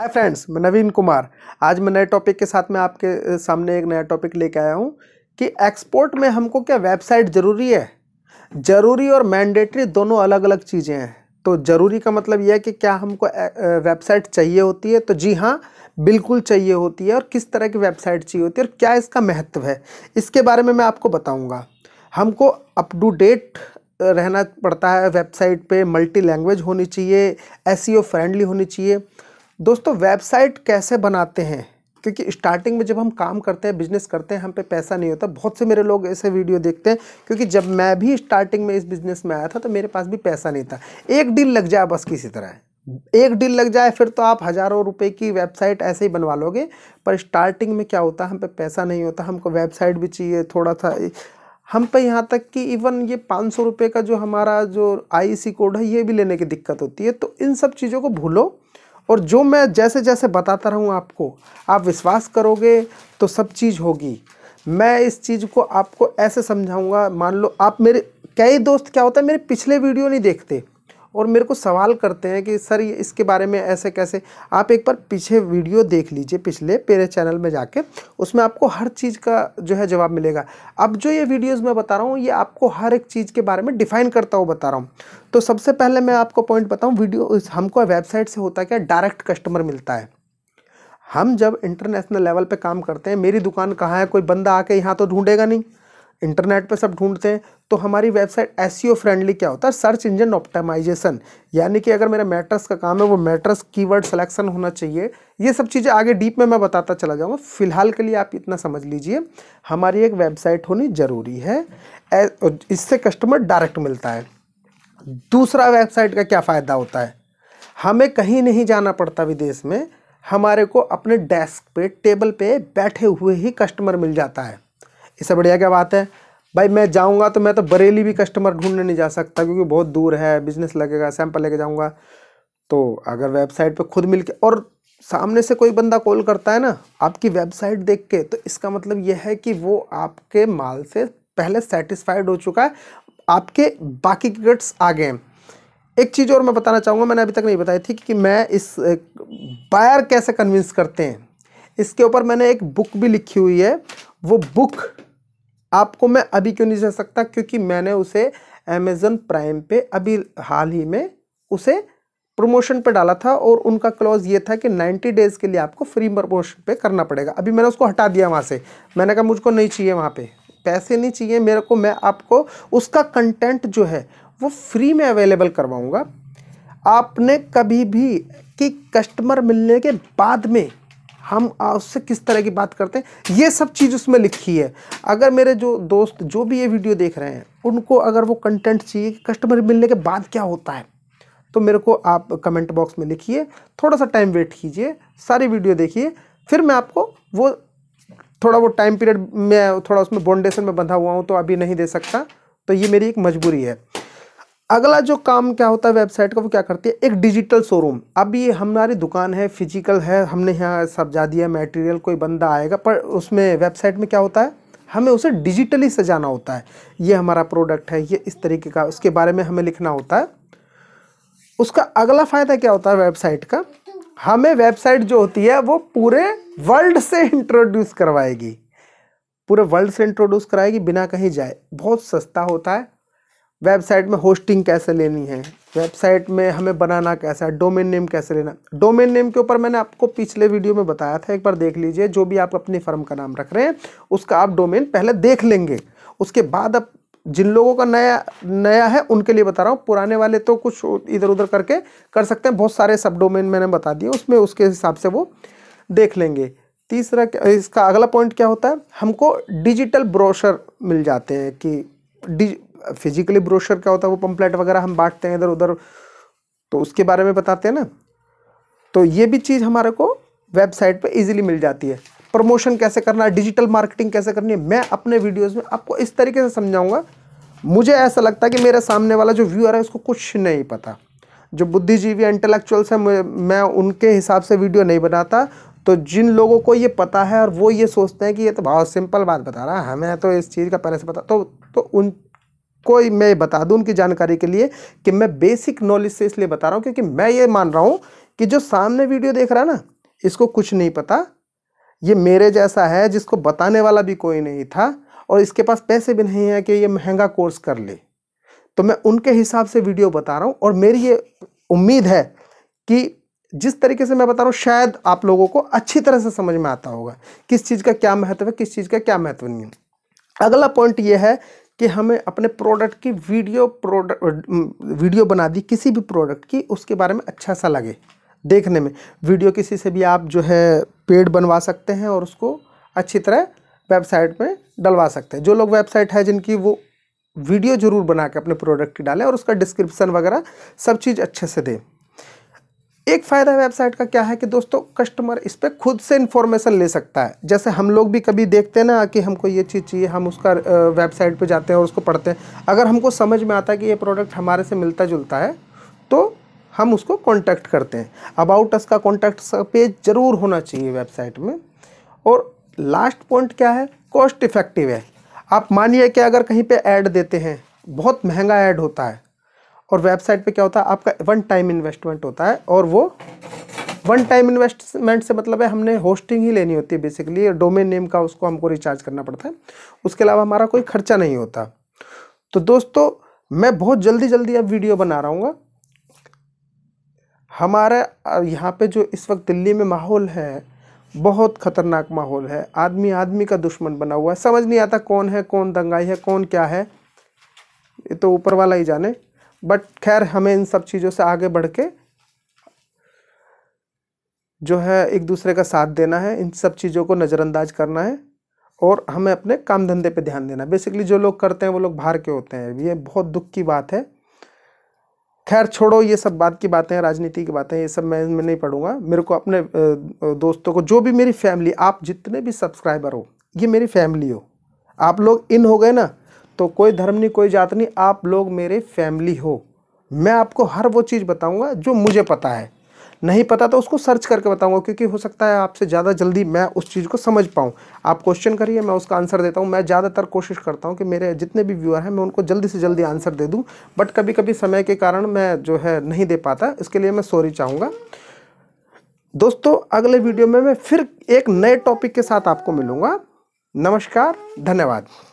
hi friends मैं नवीन कुमार आज मैं नए टॉपिक के साथ में आपके सामने एक नया टॉपिक लेके आया हूँ कि एक्सपोर्ट में हमको क्या वेबसाइट ज़रूरी है ज़रूरी और मैंडेटरी दोनों अलग अलग चीज़ें हैं तो ज़रूरी का मतलब यह है कि क्या हमको वेबसाइट चाहिए होती है तो जी हाँ बिल्कुल चाहिए होती है और किस तरह की वेबसाइट चाहिए होती है और क्या इसका महत्व है इसके बारे में मैं आपको बताऊँगा हमको अप टू डेट रहना पड़ता है वेबसाइट पे मल्टी लैंग्वेज होनी चाहिए एस फ्रेंडली e होनी चाहिए दोस्तों वेबसाइट कैसे बनाते हैं क्योंकि स्टार्टिंग में जब हम काम करते हैं बिज़नेस करते हैं हम पे पैसा नहीं होता बहुत से मेरे लोग ऐसे वीडियो देखते हैं क्योंकि जब मैं भी स्टार्टिंग में इस बिज़नेस में आया था तो मेरे पास भी पैसा नहीं था एक डील लग जाए बस किसी तरह एक डील लग जाए फिर तो आप हज़ारों रुपए की वेबसाइट ऐसे ही बनवा लोगे पर स्टार्टिंग में क्या होता है हम पे पैसा नहीं होता हमको वेबसाइट भी चाहिए थोड़ा सा हम पे यहाँ तक कि इवन ये पाँच सौ रुपये का जो हमारा जो आई कोड है ये भी लेने की दिक्कत होती है तो इन सब चीज़ों को भूलो और जो मैं जैसे जैसे बताता रहूँ आपको आप विश्वास करोगे तो सब चीज़ होगी मैं इस चीज़ को आपको ऐसे समझाऊँगा मान लो आप मेरे कई दोस्त क्या होता है मेरे पिछले वीडियो नहीं देखते और मेरे को सवाल करते हैं कि सर ये इसके बारे में ऐसे कैसे आप एक बार पीछे वीडियो देख लीजिए पिछले मेरे चैनल में जाके उसमें आपको हर चीज़ का जो है जवाब मिलेगा अब जो ये वीडियोज़ मैं बता रहा हूँ ये आपको हर एक चीज़ के बारे में डिफाइन करता हुआ बता रहा हूँ तो सबसे पहले मैं आपको पॉइंट बताऊँ वीडियो हमको वेबसाइट से होता क्या डायरेक्ट कस्टमर मिलता है हम जब इंटरनेशनल लेवल पे काम करते हैं मेरी दुकान कहाँ है कोई बंदा आके यहाँ तो ढूंढेगा नहीं इंटरनेट पे सब ढूंढते हैं तो हमारी वेबसाइट एस फ्रेंडली e क्या होता है सर्च इंजन ऑप्टिमाइजेशन यानी कि अगर मेरा मैट्रस का काम है वो मैट्रस कीवर्ड सिलेक्शन होना चाहिए ये सब चीज़ें आगे डीप में मैं बताता चला जाऊँगा फिलहाल के लिए आप इतना समझ लीजिए हमारी एक वेबसाइट होनी ज़रूरी है इससे कस्टमर डायरेक्ट मिलता है दूसरा वेबसाइट का क्या फ़ायदा होता है हमें कहीं नहीं जाना पड़ता विदेश में हमारे को अपने डेस्क पे टेबल पे बैठे हुए ही कस्टमर मिल जाता है इससे बढ़िया क्या बात है भाई मैं जाऊँगा तो मैं तो बरेली भी कस्टमर ढूंढने नहीं जा सकता क्योंकि बहुत दूर है बिजनेस लगेगा सैंपल लेके जाऊँगा तो अगर वेबसाइट पर खुद मिल के और सामने से कोई बंदा कॉल करता है ना आपकी वेबसाइट देख के तो इसका मतलब यह है कि वो आपके माल से पहले सेटिस्फाइड हो चुका है आपके बाकी गट्स आ गए एक चीज़ और मैं बताना चाहूँगा मैंने अभी तक नहीं बताई थी कि मैं इस बायर कैसे कन्विंस करते हैं इसके ऊपर मैंने एक बुक भी लिखी हुई है वो बुक आपको मैं अभी क्यों नहीं दे सकता क्योंकि मैंने उसे अमेज़न प्राइम पे अभी हाल ही में उसे प्रमोशन पे डाला था और उनका क्लॉज ये था कि 90 डेज़ के लिए आपको फ्री प्रमोशन पे करना पड़ेगा अभी मैंने उसको हटा दिया वहाँ से मैंने कहा मुझको नहीं चाहिए वहाँ पे पैसे नहीं चाहिए मेरे को मैं आपको उसका कंटेंट जो है वो फ्री में अवेलेबल करवाऊँगा आपने कभी भी कि कस्टमर मिलने के बाद में हम उससे किस तरह की बात करते हैं ये सब चीज़ उसमें लिखी है अगर मेरे जो दोस्त जो भी ये वीडियो देख रहे हैं उनको अगर वो कंटेंट चाहिए कि कस्टमर मिलने के बाद क्या होता है तो मेरे को आप कमेंट बॉक्स में लिखिए थोड़ा सा टाइम वेट कीजिए सारी वीडियो देखिए फिर मैं आपको वो थोड़ा वो टाइम पीरियड में थोड़ा उसमें बॉन्डेशन में बंधा हुआ हूँ तो अभी नहीं दे सकता तो ये मेरी एक मजबूरी है अगला जो काम क्या होता है वेबसाइट का वो क्या करती है एक डिजिटल शोरूम अब ये हमारी दुकान है फिजिकल है हमने यहाँ सजा दिया मटेरियल कोई बंदा आएगा पर उसमें वेबसाइट में क्या होता है हमें उसे डिजिटली सजाना होता है ये हमारा प्रोडक्ट है ये इस तरीके का उसके बारे में हमें लिखना होता है उसका अगला फ़ायदा क्या होता है वेबसाइट का हमें वेबसाइट जो होती है वो पूरे वर्ल्ड से इंट्रोड्यूस करवाएगी पूरे वर्ल्ड से इंट्रोड्यूस कराएगी बिना कहीं जाए बहुत सस्ता होता है वेबसाइट में होस्टिंग कैसे लेनी है वेबसाइट में हमें बनाना कैसा है डोमेन नेम कैसे लेना डोमेन नेम के ऊपर मैंने आपको पिछले वीडियो में बताया था एक बार देख लीजिए जो भी आप अपनी फर्म का नाम रख रहे हैं उसका आप डोमेन पहले देख लेंगे उसके बाद आप जिन लोगों का नया नया है उनके लिए बता रहा हूँ पुराने वाले तो कुछ इधर उधर करके कर सकते हैं बहुत सारे सब डोमेन मैंने बता दिए उसमें उसके हिसाब से वो देख लेंगे तीसरा इसका अगला पॉइंट क्या होता है हमको डिजिटल ब्रोशर मिल जाते हैं कि फिजिकली ब्रोशर क्या होता है वो पम्पलेट वगैरह हम बांटते हैं इधर उधर तो उसके बारे में बताते हैं ना तो ये भी चीज़ हमारे को वेबसाइट पे इजीली मिल जाती है प्रमोशन कैसे करना है डिजिटल मार्केटिंग कैसे करनी है मैं अपने वीडियोस में आपको इस तरीके से समझाऊंगा मुझे ऐसा लगता है कि मेरे सामने वाला जो व्यूअर है उसको कुछ नहीं पता जो बुद्धिजीवी इंटेलेक्चुअल्स हैं मैं उनके हिसाब से वीडियो नहीं बनाता तो जिन लोगों को ये पता है और वो ये सोचते हैं कि ये तो बहुत सिंपल बात बता रहा है हमें तो इस चीज़ का पहले से पता तो तो उन कोई मैं बता दूं उनकी जानकारी के लिए कि मैं बेसिक नॉलेज से इसलिए बता रहा हूं क्योंकि मैं ये मान रहा हूं कि जो सामने वीडियो देख रहा है ना इसको कुछ नहीं पता ये मेरे जैसा है जिसको बताने वाला भी कोई नहीं था और इसके पास पैसे भी नहीं है कि ये महंगा कोर्स कर ले तो मैं उनके हिसाब से वीडियो बता रहा हूँ और मेरी ये उम्मीद है कि जिस तरीके से मैं बता रहा हूँ शायद आप लोगों को अच्छी तरह से समझ में आता होगा किस चीज़ का क्या महत्व है किस चीज़ का क्या महत्व नहीं है अगला पॉइंट ये है कि हमें अपने प्रोडक्ट की वीडियो प्रोडक्ट वीडियो बना दी किसी भी प्रोडक्ट की उसके बारे में अच्छा सा लगे देखने में वीडियो किसी से भी आप जो है पेड बनवा सकते हैं और उसको अच्छी तरह वेबसाइट में डलवा सकते हैं जो लोग वेबसाइट है जिनकी वो वीडियो ज़रूर बना के अपने प्रोडक्ट की डालें और उसका डिस्क्रिप्सन वगैरह सब चीज़ अच्छे से दें एक फ़ायदा वेबसाइट का क्या है कि दोस्तों कस्टमर इस पर खुद से इन्फॉर्मेशन ले सकता है जैसे हम लोग भी कभी देखते हैं ना कि हमको ये चीज़ चाहिए हम उसका वेबसाइट पे जाते हैं और उसको पढ़ते हैं अगर हमको समझ में आता है कि ये प्रोडक्ट हमारे से मिलता जुलता है तो हम उसको कॉन्टैक्ट करते हैं अबाउट अस का कॉन्टैक्ट पेज ज़रूर होना चाहिए वेबसाइट में और लास्ट पॉइंट क्या है कॉस्ट इफ़ेक्टिव है आप मानिए कि अगर कहीं पर ऐड देते हैं बहुत महंगा ऐड होता है और वेबसाइट पे क्या होता है आपका वन टाइम इन्वेस्टमेंट होता है और वो वन टाइम इन्वेस्टमेंट से मतलब है हमने होस्टिंग ही लेनी होती है बेसिकली डोमेन नेम का उसको हमको रिचार्ज करना पड़ता है उसके अलावा हमारा कोई खर्चा नहीं होता तो दोस्तों मैं बहुत जल्दी जल्दी अब वीडियो बना रहा हूँ हमारे यहाँ पे जो इस वक्त दिल्ली में माहौल है बहुत खतरनाक माहौल है आदमी आदमी का दुश्मन बना हुआ है समझ नहीं आता कौन है कौन दंगाई है कौन क्या है ये तो ऊपर वाला ही जाने बट खैर हमें इन सब चीज़ों से आगे बढ़ के जो है एक दूसरे का साथ देना है इन सब चीज़ों को नज़रअंदाज करना है और हमें अपने काम धंधे पे ध्यान देना बेसिकली जो लोग करते हैं वो लोग बाहर के होते हैं ये बहुत दुख की बात है खैर छोड़ो ये सब बात की बातें हैं राजनीति की बातें ये सब मैं मैं नहीं पढ़ूंगा मेरे को अपने दोस्तों को जो भी मेरी फैमिली आप जितने भी सब्सक्राइबर हो ये मेरी फैमिली हो आप लोग इन हो गए ना तो कोई धर्म नहीं कोई जात नहीं आप लोग मेरे फैमिली हो मैं आपको हर वो चीज़ बताऊंगा जो मुझे पता है नहीं पता तो उसको सर्च करके बताऊंगा क्योंकि हो सकता है आपसे ज़्यादा जल्दी मैं उस चीज़ को समझ पाऊँ आप क्वेश्चन करिए मैं उसका आंसर देता हूँ मैं ज़्यादातर कोशिश करता हूँ कि मेरे जितने भी व्यूअर हैं मैं उनको जल्दी से जल्दी आंसर दे दूँ बट कभी कभी समय के कारण मैं जो है नहीं दे पाता इसके लिए मैं सॉरी चाहूँगा दोस्तों अगले वीडियो में मैं फिर एक नए टॉपिक के साथ आपको मिलूँगा नमस्कार धन्यवाद